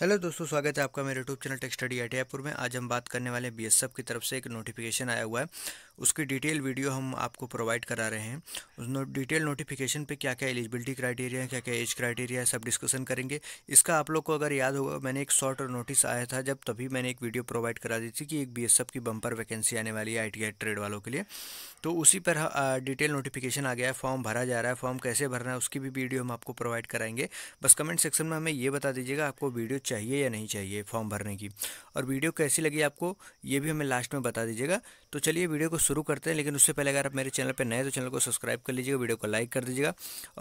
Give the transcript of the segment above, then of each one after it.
hello दोस्तों स्वागत है आपका मेरे YouTube channel tech study I T में आज हम बात करने वाले बी एस एफ की तरफ से एक नोटिफिकेशन आया हुआ है उसकी डिटेल वीडियो हम आपको प्रोवाइड करा रहे हैं उस नो, डिटेल नोटिफिकेशन पे क्या क्या एलिजिबिलिटी क्राइटेरिया है क्या क्या एज क्राइटेरिया है सब डिस्कशन करेंगे इसका आप लोग को अगर याद होगा मैंने एक शॉर्ट नोटिस आया था जब तभी मैंने एक वीडियो प्रोवाइड करा दी थी कि एक बी एस एफ की बम्पर वैकेंसी आने वाली है आई ट्रेड वालों के लिए तो उसी पर डिटेल नोटिफिकेशन आ गया है फॉर्म भरा जा रहा है फॉर्म कैसे भरना है उसकी भी वीडियो हम आपको प्रोवाइड कराएंगे बस कमेंट सेक्शन में हमें ये बता दीजिएगा आपको वीडियो चाहिए या नहीं चाहिए फॉर्म भरने की और वीडियो कैसी लगी आपको ये भी हमें लास्ट में बता दीजिएगा तो चलिए वीडियो को शुरू करते हैं लेकिन उससे पहले अगर आप मेरे चैनल पर नए तो चैनल को सब्सक्राइब कर लीजिएगा वीडियो को लाइक कर दीजिएगा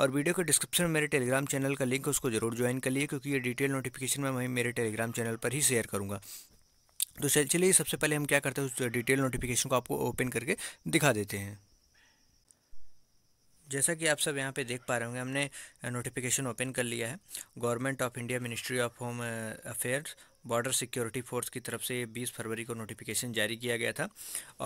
और वीडियो के डिस्क्रिप्शन में मेरे टेलीग्राम चैनल का लिंक उसको जरूर ज्वाइन कर लीजिए क्योंकि ये डिटेल नोटिफिकेशन मैं वहीं मेरे टेलीग्राम चैनल पर ही शेयर करूँगा तो चलिए सबसे पहले हम क्या करते हैं उस डिटेल नोटिफिकेशन को आपको ओपन करके दिखा देते हैं जैसा कि आप सब यहाँ पे देख पा रहे होंगे हमने नोटिफिकेशन ओपन कर लिया है government of India ministry of home affairs border security force की तरफ से 20 फरवरी को नोटिफिकेशन जारी किया गया था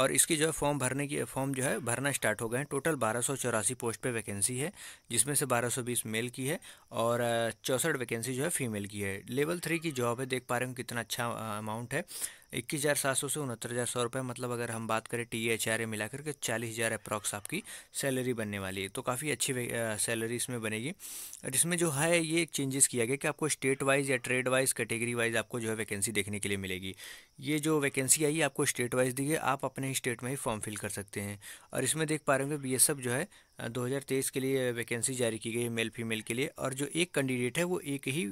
और इसकी जो है फॉर्म भरने की फॉर्म जो है भरना स्टार्ट हो गए हैं टोटल बारह पोस्ट पे वैकेंसी है जिसमें से 1220 मेल की है और चौंसठ वैकेंसी जो है फीमेल की है लेवल थ्री की जॉब है देख पा रहे हूँ कितना अच्छा अमाउंट है इक्कीस हज़ार सात सौ से उनहत्तर हज़ार सौ रुपये मतलब अगर हम बात करें टी एच आर ए मिला करके चालीस हज़ार अप्रॉक्स आपकी सैलरी बनने वाली है तो काफ़ी अच्छी सैलरी इसमें बनेगी और इसमें जो है ये चेंजेस किया गया कि आपको स्टेट वाइज या ट्रेड वाइज कैटेगरी वाइज आपको जो है वैकेंसी देखने के लिए मिलेगी ये जो वैकेंसी आई आपको स्टेट वाइज दी गई आप अपने ही स्टेट में ही फॉर्म फिल कर सकते हैं और इसमें देख पा रहे होंगे बी एस एफ जो है 2023 के लिए वैकेंसी जारी की गई है मेल फीमेल के लिए और जो एक कैंडिडेट है वो एक ही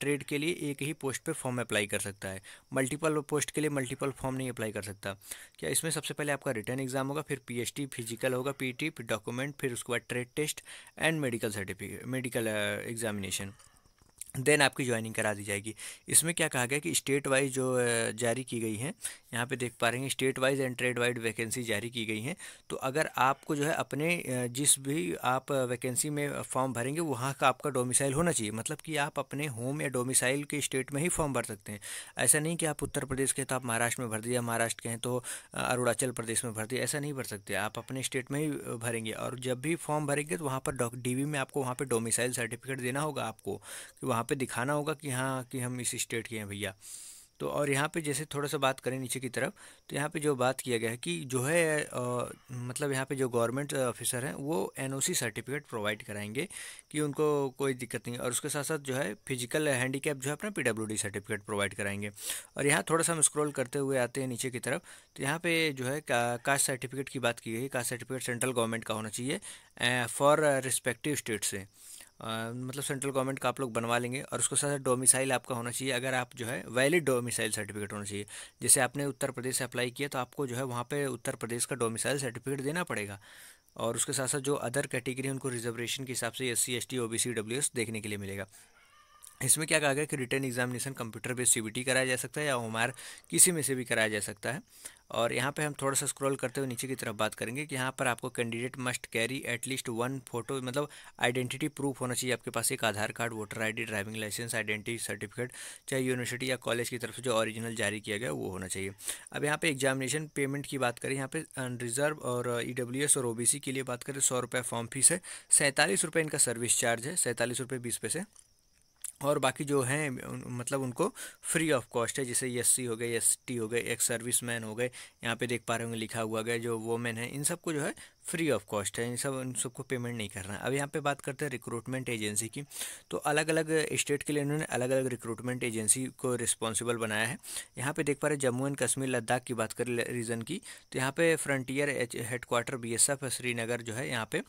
ट्रेड के लिए एक ही पोस्ट पे फॉर्म अप्लाई कर सकता है मल्टीपल पोस्ट के लिए मल्टीपल फॉर्म नहीं अप्लाई कर सकता क्या इसमें सबसे पहले आपका रिटर्न एग्जाम होगा फिर पीएचडी फिजिकल होगा पीटी फिर डॉक्यूमेंट फिर उसके बाद trade test and medical certificate medical examination then आपकी ज्वाइनिंग करा दी जाएगी इसमें क्या कहा गया कि स्टेट वाइज जो जारी की गई हैं यहाँ पे देख पा रहे हैं state wise and trade wide vacancy जारी की गई हैं तो अगर आपको जो है अपने जिस भी आप वैकेंसी में फॉर्म भरेंगे वहाँ का आपका डोमिसाइल होना चाहिए मतलब कि आप अपने होम या डोमिसाइल के स्टेट में ही फॉर्म भर सकते हैं ऐसा नहीं कि आप उत्तर प्रदेश के तो आप महाराष्ट्र में भर दिया महाराष्ट्र के हैं तो अरुणाचल प्रदेश में भर दिया ऐसा नहीं भर सकते आप अपने स्टेट में ही भरेंगे और जब भी फॉर्म भरेंगे तो वहाँ पर डी में आपको वहाँ पर डोमिसाइल सर्टिफिकेट देना होगा आपको कि वहाँ पे दिखाना होगा कि हाँ कि हम इस स्टेट के हैं भैया तो और यहाँ पे जैसे थोड़ा सा बात करें नीचे की तरफ तो यहाँ पे जो बात किया गया है कि जो है आ, मतलब यहाँ पे जो गवर्नमेंट ऑफिसर हैं वो एनओसी सर्टिफिकेट प्रोवाइड कराएंगे कि उनको कोई दिक्कत नहीं और उसके साथ साथ जो है फिजिकल हैंडीकैप जो है अपना पीडब्ल्यूडी सर्टिफिकेट प्रोवाइड कराएंगे और यहाँ थोड़ा सा हम स्क्रोल करते हुए आते हैं नीचे की तरफ तो यहाँ पर जो है कास्ट सर्टिफिकेट की बात की गई कास्ट सर्टिफिकेट सेंट्रल गवर्नमेंट का होना चाहिए फॉर रिस्पेक्टिव स्टेट से आ, मतलब सेंट्रल गवर्नमेंट का आप लोग बनवा लेंगे और उसके साथ डोमिसाइल आपका होना चाहिए अगर आप जो है वैलिड डोमिसाइल सर्टिफिकेट होना चाहिए जैसे आपने उत्तर प्रदेश से अप्लाई किया तो आपको जो है वहाँ पे उत्तर प्रदेश का डोमिसाइल सर्टिफिकेट देना पड़ेगा और उसके साथ साथ जो अदर कैटेगरी उनको रिजर्वेशन के हिसाब से S C S T O B C W S देखने के लिए मिलेगा इसमें क्या कहा गया कि written examination computer based CBT कराया जा सकता है या ओमार किसी में से भी कराया जा सकता है और यहाँ पे हम थोड़ा सा स्क्रॉल करते हुए नीचे की तरफ बात करेंगे कि यहाँ पर आपको candidate must carry at least one photo मतलब आइडेंटिटी प्रूफ होना चाहिए आपके पास एक Aadhaar card voter ID driving licence identity certificate चाहे यूनिवर्सिटी या कॉलेज की तरफ से जो ऑरिजिनल जारी किया गया वो होना चाहिए अब यहाँ पर एग्जामिनेशन पेमेंट की बात करें यहाँ पे रिजर्व और ई और ओ के लिए बात करें सौ फॉर्म फीस है सैंतालीस इनका सर्विस चार्ज है सैंतालीस रुपये बीस पैसे और बाकी जो हैं मतलब उनको फ्री ऑफ कॉस्ट है जैसे एस सी हो गए एस टी हो गए एक सर्विस मैन हो गए यहाँ पे देख पा रहे होंगे लिखा हुआ गया जो वोमेन है इन सबको जो है फ्री ऑफ कॉस्ट है इन सब इन सबको पेमेंट नहीं करना है अब यहाँ पे बात करते हैं रिक्रूटमेंट एजेंसी की तो अलग अलग स्टेट के लिए इन्होंने अलग अलग रिक्रूटमेंट एजेंसी को रिस्पॉन्सिबल बनाया है यहाँ पे देख पा रहे जम्मू एंड कश्मीर लद्दाख की बात करें रीजन की तो यहाँ पे frontier headquarter B S F Srinagar जो है यहाँ पे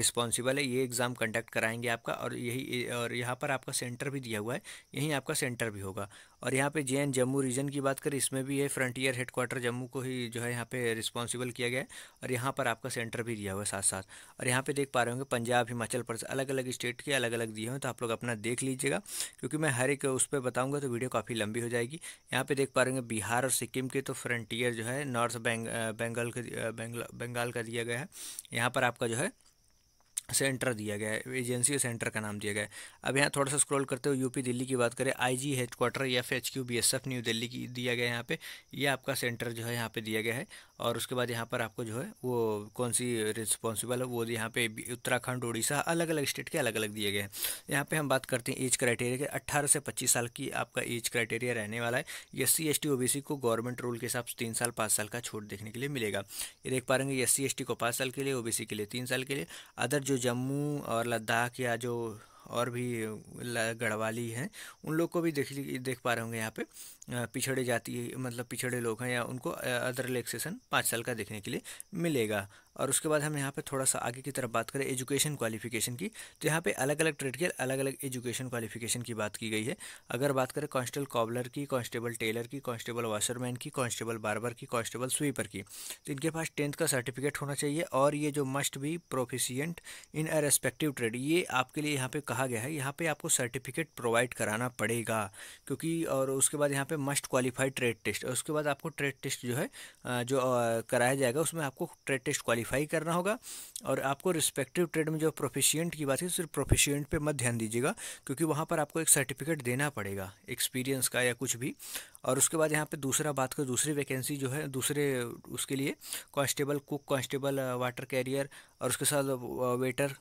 रिस्पॉन्सिबल है ये एग्ज़ाम कंडक्ट कराएंगे आपका और यही और यहाँ पर आपका सेंटर भी दिया हुआ है यहीं आपका सेंटर भी होगा और यहाँ पे जे जम्मू रीजन की बात करें इसमें भी ये फ्रंटियर हेडक्वार्टर जम्मू को ही जो है यहाँ पे रिस्पॉन्सिबल किया गया है और यहाँ पर आपका सेंटर भी दिया हुआ है साथ साथ और यहाँ पे देख पा रहे होंगे पंजाब हिमाचल प्रदेश अलग अलग स्टेट के अलग अलग दिए हैं तो आप लोग अपना देख लीजिएगा क्योंकि मैं हर एक उस पर बताऊँगा तो वीडियो काफ़ी लंबी हो जाएगी यहाँ पर देख पा रहे होंगे बिहार और सिक्किम के तो फ्रंटियर जो है नॉर्थ बेंग, के बंगाल का दिया गया है यहाँ पर आपका जो है सेंटर दिया गया है एजेंसी सेंटर का नाम दिया गया है अब यहाँ थोड़ा सा स्क्रॉल करते हो यूपी दिल्ली की बात करें आईजी हेडक्वार्टर या फिर H Q B S F New Delhi की दिया गया है यहाँ पे ये यह आपका सेंटर जो है यहाँ पे दिया गया है और उसके बाद यहाँ पर आपको जो है वो कौन सी रिस्पॉन्सिबल है वो यहाँ पे उत्तराखंड उड़ीसा अलग अलग स्टेट के अलग अलग दिए गए हैं यहाँ पर हम बात करते हैं एज क्राइटेरिया के अट्ठारह से पच्चीस साल की आपका एज क्राइटेरिया रहने वाला है S C S T O B C को गवर्नमेंट रूल के हिसाब से तीन साल पाँच साल का छूट देखने के लिए मिलेगा ये देख पा रहे एस सी एस टी को पाँच साल के लिए ओ बी सी के लिए तीन साल के लिए अदर जो जम्मू और लद्दाख या जो और भी गढ़वाली हैं उन लोग को भी देख देख पा रहे होंगे यहाँ पे पिछड़े जाती मतलब पिछड़े लोग हैं या उनको अदर रिलेक्सेसन पाँच साल का देखने के लिए मिलेगा और उसके बाद हम यहाँ पे थोड़ा सा आगे की तरफ बात करें एजुकेशन क्वालिफिकेशन की तो यहाँ पे अलग अलग ट्रेड के अलग अलग एजुकेशन क्वालिफिकेशन की बात की गई है अगर बात करें कांस्टेबल कॉबलर की कांस्टेबल टेलर की कांस्टेबल वाशरमैन की कांस्टेबल बार्बर की कांस्टेबल स्वीपर की तो इनके पास टेंथ का सर्टिफिकेट होना चाहिए और ये जो मस्ट भी proficient in a respective trade ये आपके लिए यहाँ पर कहा गया है यहाँ पर आपको सर्टिफिकेट प्रोवाइड कराना पड़ेगा क्योंकि और उसके बाद यहाँ पर मस्ट क्वालिफाइड ट्रेड टेस्ट और उसके बाद आपको ट्रेड टेस्ट जो है जो कराया जाएगा उसमें आपको ट्रेड टेस्ट क्वालिफाई करना होगा और आपको रिस्पेक्टिव ट्रेड में जो प्रोफिशियंट की बात है सिर्फ प्रोफिशियंट पे मत ध्यान दीजिएगा क्योंकि वहाँ पर आपको एक सर्टिफिकेट देना पड़ेगा एक्सपीरियंस का या कुछ भी और उसके बाद यहाँ पर दूसरा बात कर दूसरी वैकेंसी जो है दूसरे उसके लिए constable cook constable water carrier और उसके साथ वेटर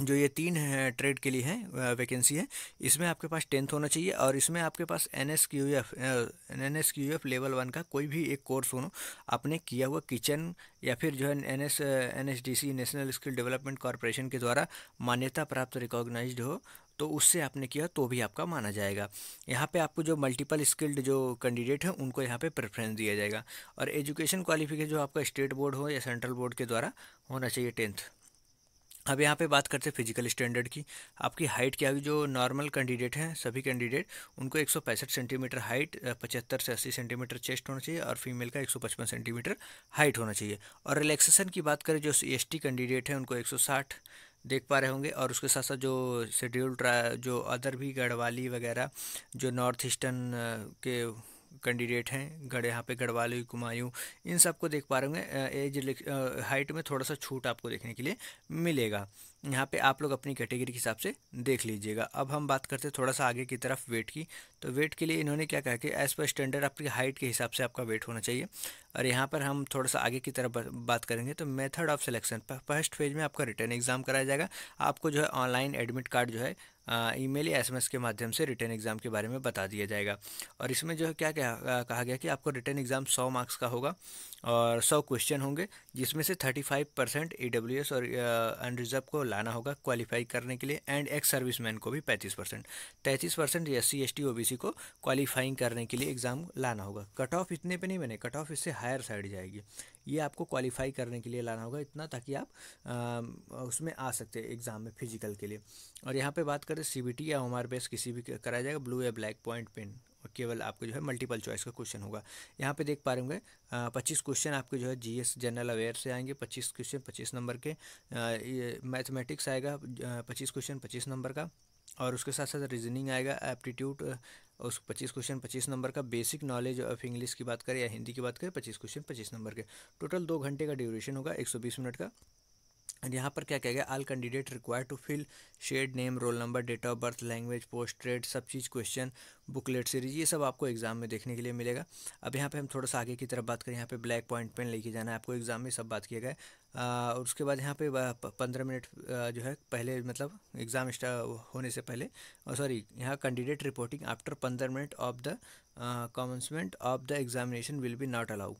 जो ये तीन ट्रेड के लिए हैं वैकेंसी है इसमें आपके पास टेंथ होना चाहिए और इसमें आपके पास N S Q F N S Q F level one का कोई भी एक कोर्स हो आपने किया हुआ किचन या फिर जो है N S N S D C national skill development corporation के द्वारा मान्यता प्राप्त रिकॉग्नाइज हो तो उससे आपने किया तो भी आपका माना जाएगा यहाँ पे आपको जो मल्टीपल स्किल्ड जो कैंडिडेट हैं उनको यहाँ पे प्रेफरेंस दिया जाएगा और एजुकेशन क्वालिफिकेशन जो आपका स्टेट बोर्ड हो या सेंट्रल बोर्ड के द्वारा होना चाहिए टेंथ अब यहाँ पे बात करते हैं फिजिकल स्टैंडर्ड की आपकी हाइट क्या होगी जो नॉर्मल कैंडिडेट हैं सभी कैंडिडेट उनको एक सेंटीमीटर हाइट पचहत्तर से अस्सी सेंटीमीटर चेस्ट होना चाहिए और फीमेल का 155 सेंटीमीटर हाइट होना चाहिए और रिलैक्सेशन की बात करें जो एस कैंडिडेट हैं उनको 160 देख पा रहे होंगे और उसके साथ साथ जो शेड्यूल जो अदर भी गढ़वाली वगैरह जो नॉर्थ ईस्टर्न के कैंडिडेट हैं गढ़ यहाँ पे गढ़वाली कुमायूं इन सबको देख पा रहे होंगे एज हाइट में थोड़ा सा छूट आपको देखने के लिए मिलेगा यहाँ पे आप लोग अपनी कैटेगरी के हिसाब से देख लीजिएगा अब हम बात करते हैं थोड़ा सा आगे की तरफ वेट की तो वेट के लिए इन्होंने क्या कहा कि एज़ पर स्टैंडर्ड आपकी हाइट के हिसाब से आपका वेट होना चाहिए और यहाँ पर हम थोड़ा सा आगे की तरफ बात करेंगे तो method of selection first phase में आपका रिटर्न एग्ज़ाम कराया जाएगा आपको जो है ऑनलाइन एडमिट कार्ड जो है ई मेल या एस के माध्यम से रिटर्न एग्ज़ाम के बारे में बता दिया जाएगा और इसमें जो है क्या क्या कहा गया कि आपको रिटर्न एग्ज़ाम सौ मार्क्स का होगा और सौ क्वेश्चन होंगे जिसमें से थर्टी फाइव परसेंट ई और अनरिजर्व को लाना होगा क्वालिफाई करने के लिए एंड एक्स सर्विसमैन को भी पैंतीस परसेंट तैंतीस percent S C S T O B C को क्वालिफाइंग करने के लिए एग्ज़ाम लाना होगा कट ऑफ इतने पे नहीं बने कट ऑफ इससे हायर साइड जाएगी ये आपको क्वालिफाई करने के लिए लाना होगा इतना ताकि आप आ, उसमें आ सकते हैं एग्ज़ाम में फिजिकल के लिए और यहाँ पे बात करें सी बी टी या ओ आर बेस किसी भी कराया जाएगा ब्लू या ब्लैक पॉइंट पेन और केवल आपको जो है मल्टीपल चॉइस का क्वेश्चन होगा यहाँ पे देख पा रहे होंगे पच्चीस क्वेश्चन आपके जो है जीएस जनरल अवेयर से आएंगे पच्चीस क्वेश्चन पच्चीस नंबर के मैथमेटिक्स आएगा पच्चीस क्वेश्चन पच्चीस नंबर का और उसके साथ साथ रीजनिंग आएगा एप्टीट्यूड उस पच्चीस क्वेश्चन पच्चीस नंबर का बेसिक नॉलेज ऑफ इंग्लिश की बात करें या हिंदी की बात करें पच्चीस क्वेश्चन पच्चीस नंबर के टोटल दो घंटे का ड्यूरेशन होगा एक सौ बीस मिनट का एंड यहाँ पर क्या कह गया all candidate require to fill shed name roll number date of birth language post trade सब चीज़ क्वेश्चन बुकलेट सीरीज ये सब आपको एग्जाम में देखने के लिए मिलेगा अब यहाँ पे हम थोड़ा सा आगे की तरफ बात करें यहाँ पे ब्लैक पॉइंट पेन लेके जाना है आपको एग्जाम में सब बात किया गया और उसके बाद यहाँ पे पंद्रह मिनट जो है पहले मतलब एग्ज़ाम होने से पहले सॉरी यहाँ कैंडिडेट रिपोर्टिंग आफ्टर पंद्रह minute of the commencement of the examination will be not allow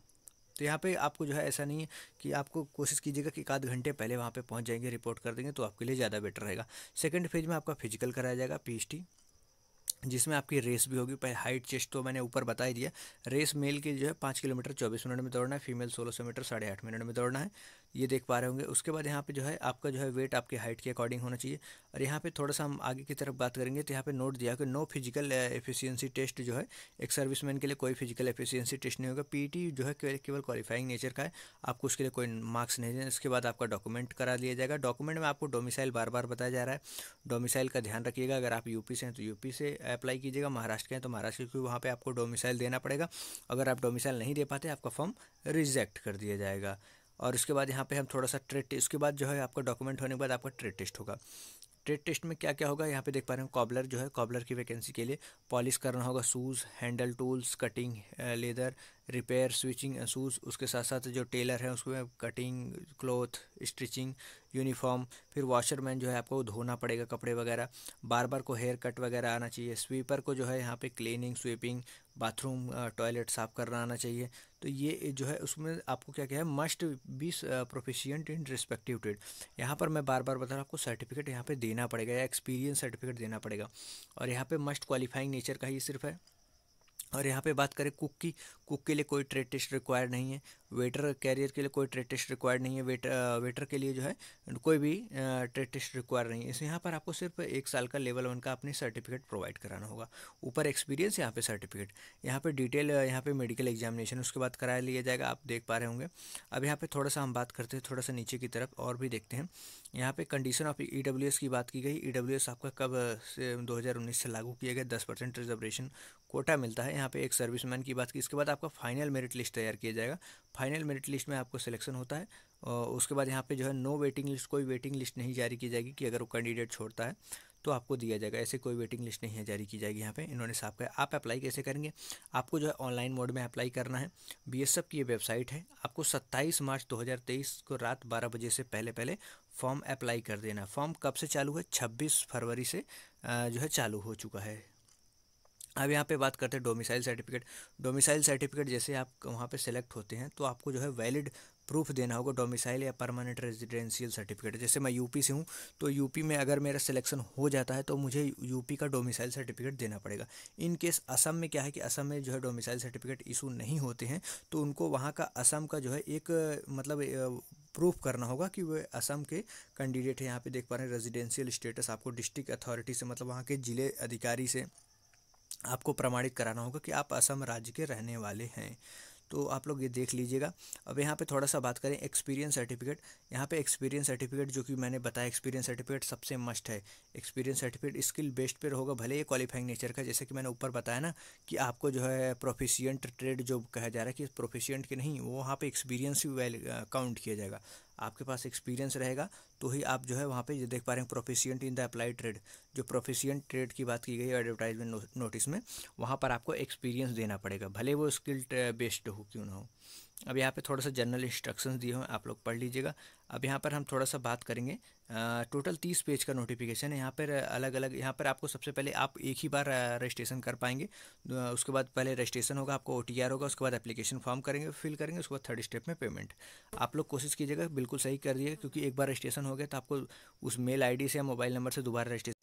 तो यहाँ पे आपको जो है ऐसा नहीं है कि आपको कोशिश कीजिएगा कि एक आध घंटे पहले वहाँ पे पहुँच जाएंगे रिपोर्ट कर देंगे तो आपके लिए ज़्यादा बेटर रहेगा सेकेंड फेज में आपका फिजिकल कराया जाएगा पीएचटी जिसमें आपकी रेस भी होगी पहले हाइट चेस्ट तो मैंने ऊपर बता ही दिया रेस मेल की जो है पाँच किलोमीटर चौबीस मिनट में दौड़ना है फीमेल सोलह सौ मीटर साढ़े आठ मिनट में दौड़ना है ये देख पा रहे होंगे उसके बाद यहाँ पे जो है आपका जो है वेट आपके हाइट के अकॉर्डिंग होना चाहिए और यहाँ पे थोड़ा सा हम आगे की तरफ बात करेंगे तो यहाँ पे नोट दिया कि नो फिजिकल एफिशिएंसी टेस्ट जो है एक सर्विसमैन के लिए कोई फिजिकल एफिशिएंसी टेस्ट नहीं होगा पीटी e जो है केवल क्वालिफाइंग नेचर का है आपको उसके लिए कोई मार्क्स नहीं देना इसके बाद आपका डॉक्यूमेंट करा दिया जाएगा डॉक्यूमेंट में आपको डोमिसाइल बार बार बताया जा रहा है डोमिसाइल का ध्यान रखिएगा अगर आप यूपी से हैं तो यूपी से अप्लाई कीजिएगा महाराष्ट्र के हैं तो महाराष्ट्र के वहाँ पर आपको डोमिसाइल देना पड़ेगा अगर आप डोमिसाइल नहीं दे पाते आपका फॉर्म रिजेक्ट कर दिया जाएगा और उसके बाद यहाँ पे हम थोड़ा सा ट्रेड टेस्ट उसके बाद जो है आपका डॉक्यूमेंट होने के बाद आपका ट्रेड टेस्ट होगा ट्रेड टेस्ट में क्या क्या होगा यहाँ पे देख पा रहे हैं कॉबलर जो है कॉबलर की वैकेंसी के लिए पॉलिश करना होगा shoes handle tools cutting leather repair stitching असूस उसके साथ साथ जो टेलर है उसमें कटिंग क्लोथ स्टिचिंग यूनिफॉर्म फिर वॉशरमैन जो है आपको धोना पड़ेगा कपड़े वगैरह बार बार को हेयर कट वगैरह आना चाहिए स्वीपर को जो है यहाँ पे क्लीनिंग स्वीपिंग बाथरूम टॉयलेट साफ़ करना आना चाहिए तो ये जो है उसमें आपको क्या क्या है must be proficient in respective trade यहाँ पर मैं बार बार बता रहा हूँ आपको सर्टिफिकेट यहाँ पे देना पड़ेगा या एक्सपीरियंस सर्टिफिकेट देना पड़ेगा और यहाँ पे मस्ट क्वालिफाइंग नेचर का ही सिर्फ है और यहाँ पे बात करें कुक की कुक के लिए कोई ट्रेड टेस्ट रिक्वायर्ड नहीं है वेटर कैरियर के लिए कोई ट्रेड टेस्ट रिक्वायर्ड नहीं है वेटर वेटर के लिए जो है कोई भी ट्रेड टेस्ट रिक्वायर नहीं है इस यहाँ पर आपको सिर्फ एक साल का लेवल वन का अपनी सर्टिफिकेट प्रोवाइड कराना होगा ऊपर एक्सपीरियंस यहाँ पे सर्टिफिकेट यहाँ पर डिटेल यहाँ पे मेडिकल एग्जामिनेशन उसके बाद कराया लिया जाएगा आप देख पा रहे होंगे अब यहाँ पर थोड़ा सा हम बात करते हैं थोड़ा सा नीचे की तरफ और भी देखते हैं यहाँ पर कंडीशन ऑफ ई की बात की गई ई e आपका कब से दो से लागू किया गया दस परसेंट रिजर्वेशन कोटा मिलता है यहाँ पे एक सर्विसमैन की बात की इसके बाद आपका फाइनल मेरिट लिस्ट तैयार किया जाएगा फाइनल मेरिट लिस्ट में आपको सिलेक्शन होता है और उसके बाद यहाँ पे जो है नो वेटिंग लिस्ट कोई वेटिंग लिस्ट नहीं जारी की जाएगी कि अगर वो कैंडिडेट छोड़ता है तो आपको दिया जाएगा ऐसे कोई वेटिंग लिस्ट नहीं है जारी की जाएगी यहाँ पे इन्होंने साफ कहा आप अप्लाई कैसे करेंगे आपको जो है ऑनलाइन मोड में अप्लाई करना है बी की ये वेबसाइट है आपको 27 मार्च 2023 को रात 12 बजे से पहले पहले फॉर्म अप्लाई कर देना फॉर्म कब से चालू है 26 फरवरी से जो है चालू हो चुका है अब यहाँ पे बात करते हैं डोमिसाइल सर्टिफिकेट डोमिसाइल सर्टिफिकेट जैसे आप वहाँ पे सेलेक्ट होते हैं तो आपको जो है वैलिड प्रूफ देना होगा डोमिसाइल या परमानेंट रेजिडेंशियल सर्टिफिकेट जैसे मैं यूपी से हूँ तो यूपी में अगर मेरा सिलेक्शन हो जाता है तो मुझे यूपी का डोमिसाइल सर्टिफिकेट देना पड़ेगा इन केस असम में क्या है कि असम में जो है डोमिसाइल सर्टिफिकेट इशू नहीं होते हैं तो उनको वहाँ का असम का जो है एक मतलब प्रूफ करना होगा कि वे असम के कैंडिडेट हैं यहाँ पे देख पा रहे हैं रेजिडेंशियल स्टेटस आपको डिस्ट्रिक्ट अथॉरिटी से मतलब वहाँ के ज़िले अधिकारी से आपको प्रमाणित कराना होगा कि आप असम राज्य के रहने वाले हैं तो आप लोग ये देख लीजिएगा अब यहाँ पे थोड़ा सा बात करें एक्सपीरियंस सर्टिफिकेट यहाँ पे एक्सपीरियंस सर्टिफिकेट जो कि मैंने बताया एक्सपीरियंस सर्टिफिकेट सबसे मस्ट है एक्सपीरियंस सर्टिफिकेट स्किल बेस्ड पर होगा भले ये क्वालिफाइंग नेचर का जैसे कि मैंने ऊपर बताया ना कि आपको जो है प्रोफिशियंट ट्रेड जो कहा जा रहा है कि प्रोफिशियंट के नहीं वो वहाँ पर एक्सपीरियंस भी काउंट किया जाएगा आपके पास एक्सपीरियंस रहेगा तो ही आप जो है वहाँ पे ये देख पा रहे हैं proficient in the apply trade जो प्रोफिशिएंट ट्रेड की बात की गई है एडवर्टाइजमेंट नोटिस में वहाँ पर आपको एक्सपीरियंस देना पड़ेगा भले वो स्किल बेस्ड हो क्यों ना हो अब यहाँ पे थोड़ा सा जनरल इंस्ट्रक्शंस दिए हुए हैं आप लोग पढ़ लीजिएगा अब यहाँ पर हम थोड़ा सा बात करेंगे टोटल तीस पेज का नोटिफिकेशन है यहाँ पर अलग अलग यहाँ पर आपको सबसे पहले आप एक ही बार रजिस्ट्रेशन कर पाएंगे उसके बाद पहले रजिस्ट्रेशन होगा आपको ओ होगा उसके बाद एप्लीकेशन फॉर्म करेंगे फिल करेंगे उसके बाद थर्ड स्टेप में पेमेंट आप लोग कोशिश कीजिएगा बिल्कुल सही कर दिएगा क्योंकि एक बार रजिस्ट्रेशन हो गया तो आपको उस मेल आई से या मोबाइल नंबर से दोबारा रजिस्ट्रेशन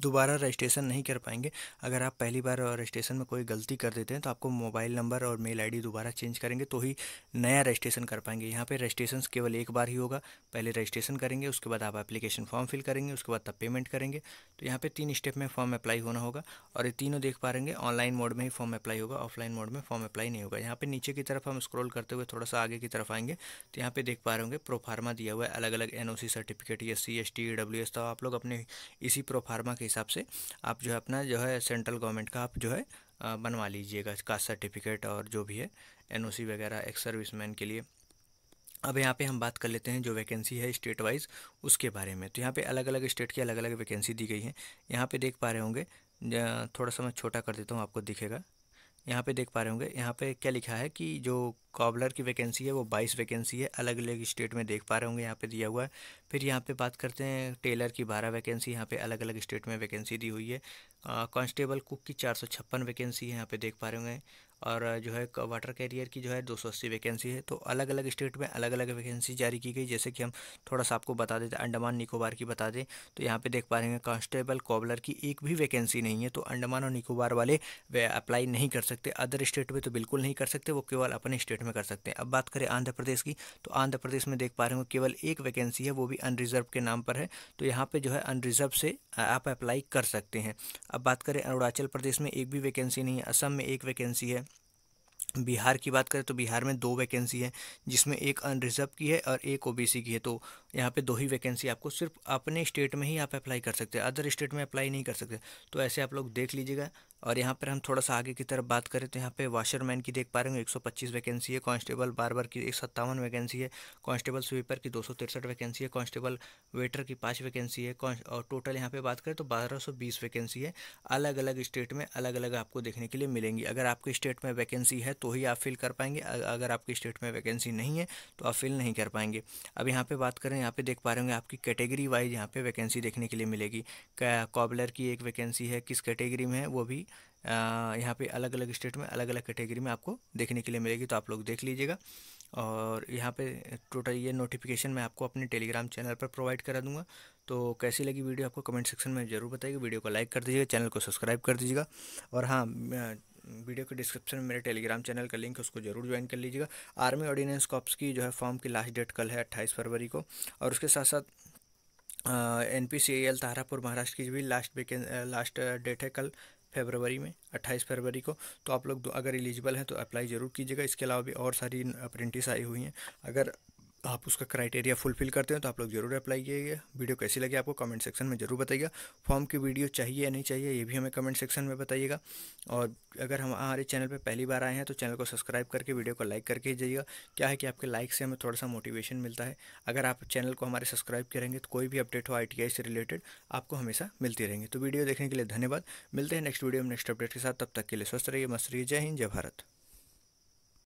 दोबारा रजिस्ट्रेशन नहीं कर पाएंगे अगर आप पहली बार रजिस्ट्रेशन में कोई गलती कर देते हैं तो आपको मोबाइल नंबर और मेल आईडी दोबारा चेंज करेंगे तो ही नया रजिस्ट्रेशन कर पाएंगे यहाँ पे रजिस्ट्रेशन केवल एक बार ही होगा पहले रजिस्ट्रेशन करेंगे उसके बाद आप एप्लीकेशन फॉर्म फिल करेंगे उसके बाद तब पेमेंट करेंगे तो यहाँ पर तीन स्टेप में फॉर्म अप्लाई होना होगा और ये तीनों देख पा रहेंगे ऑनलाइन मोड में ही फॉर्म अप्लाई होगा ऑफलाइन मोड में फॉर्म अप्लाई नहीं होगा यहाँ पर नीचे की तरफ हम स्क्रोल करते हुए थोड़ा सा आगे की तरफ आएंगे तो यहाँ पर देख पा रहे होंगे प्रोफार्मा दिया हुआ है अलग अलग N certificate S C S T W S तो आप लोग अपने इसी प्रोफार्मा के हिसाब से आप जो है अपना जो है सेंट्रल गवर्नमेंट का आप जो है बनवा लीजिएगा कास्ट सर्टिफिकेट और जो भी है एनओसी वगैरह एक्स सर्विस के लिए अब यहाँ पे हम बात कर लेते हैं जो वैकेंसी है स्टेट वाइज उसके बारे में तो यहाँ पे अलग अलग स्टेट की अलग अलग वैकेंसी दी गई है यहाँ पे देख पा रहे होंगे थोड़ा सा मैं छोटा कर देता हूँ आपको दिखेगा यहाँ पे देख पा रहे होंगे यहाँ पे क्या लिखा है कि जो कॉबलर की वैकेंसी है वो बाईस वैकेंसी है अलग अलग स्टेट में देख पा रहे होंगे यहाँ पे दिया हुआ है फिर यहाँ पे बात करते हैं टेलर की बारह वैकेंसी यहाँ पे अलग अलग स्टेट में वैकेंसी दी हुई है कांस्टेबल कुक की चार सौ छप्पन वैकेंसी है यहाँ पे देख पा रहे होंगे और जो है वाटर कैरियर की जो है 280 वैकेंसी है तो अलग अलग स्टेट में अलग अलग वैकेंसी जारी की गई जैसे कि हम थोड़ा सा आपको बता देते अंडमान निकोबार की बता दें तो यहाँ पे देख पा रहे हैं कांस्टेबल कॉबलर की एक भी वैकेंसी नहीं है तो अंडमान और निकोबार वाले वे अप्लाई नहीं कर सकते अदर स्टेट में तो बिल्कुल नहीं कर सकते वो केवल अपने स्टेट में कर सकते हैं अब बात करें आंध्र प्रदेश की तो आंध्र प्रदेश में देख पा रहे हो केवल एक वैकेंसी है वो भी अनरिजर्व के नाम पर है तो यहाँ पर जो है अनरिजर्व से आप अप्लाई कर सकते हैं अब बात करें अरुणाचल प्रदेश में एक भी वैकेंसी नहीं है असम में एक वैकेंसी है बिहार की बात करें तो बिहार में दो वैकेंसी है जिसमें एक अनरिजर्व की है और एक ओबीसी की है तो यहाँ पे दो ही वैकेंसी आपको सिर्फ अपने स्टेट में ही आप अप्लाई कर सकते हैं अदर स्टेट में अप्लाई नहीं कर सकते तो ऐसे आप लोग देख लीजिएगा और यहाँ पर हम थोड़ा सा आगे की तरफ बात करें तो यहाँ पे वाशरमैन की देख पा रहे हैं 125 वैकेंसी है कांस्टेबल बारबर की एक सत्तावन वैकेंसी है कांस्टेबल स्वीपर की दो वैकेंसी है कांस्टेबल वेटर की पाँच वैकेंसी है और टोटल यहाँ पे बात करें तो 1220 वैकेंसी है अलग अलग स्टेट में अलग अलग आपको देखने के लिए मिलेंगी अगर आपके स्टेट में वैकेंसी है तो ही आप फिल कर पाएंगे अगर आपके स्टेट में वैकेंसी नहीं है तो आप फिल नहीं कर पाएंगे अब यहाँ पर बात करें यहाँ पर देख पा रहे होंगे आपकी कैटेगरी वाइज यहाँ पर वैकेंसी देखने के लिए मिलेगी कॉबलर की एक वैकेंसी है किस कैटेगरी में है वो भी यहाँ पे अलग अलग स्टेट में अलग अलग कैटेगरी में आपको देखने के लिए मिलेगी तो आप लोग देख लीजिएगा और यहाँ पे टोटल ये नोटिफिकेशन मैं आपको अपने टेलीग्राम चैनल पर प्रोवाइड करा दूंगा तो कैसी लगी वीडियो आपको कमेंट सेक्शन में ज़रूर बताइएगा वीडियो को लाइक कर दीजिएगा चैनल को सब्सक्राइब कर दीजिएगा और हाँ वीडियो के डिस्क्रिप्शन में मेरे टेलीग्राम चैनल का लिंक है उसको जरूर ज्वाइन कर लीजिएगा आर्मी ऑर्डिनेंस कॉप्स की जो है फॉर्म की लास्ट डेट कल है अट्ठाईस फरवरी को और उसके साथ साथ N P C L Tarapur Maharashtra की भी लास्ट वीकेंड लास्ट डेट है कल फरवरी में 28 फरवरी को तो आप लोग अगर एलिजिबल हैं तो अप्लाई ज़रूर कीजिएगा इसके अलावा भी और सारी अप्रेंटिस आई हुई हैं अगर आप उसका क्राइटेरिया फुलफिल करते हो तो आप लोग जरूर अप्लाई किएगा वीडियो कैसी लगी आपको कमेंट सेक्शन में ज़रूर बताइएगा फॉर्म की वीडियो चाहिए या नहीं चाहिए ये भी हमें कमेंट सेक्शन में बताइएगा और अगर हम हमारे चैनल पर पहली बार आए हैं तो चैनल को सब्सक्राइब करके वीडियो को लाइक करके जाइएगा क्या है कि आपके लाइक से हमें थोड़ा सा मोटिवेशन मिलता है अगर आप चैनल को हमारे सब्सक्राइब करेंगे तो कोई भी अपडेट हो आई से रिलेटेड आपको हमेशा मिलती रहेंगी तो वीडियो देखने के लिए धन्यवाद मिलते हैं नेक्स्ट वीडियो में नेक्स्ट अपडेट के साथ तब तक के लिए स्वस्थ रहिए मस्त रहिए जय हिंद जय भारत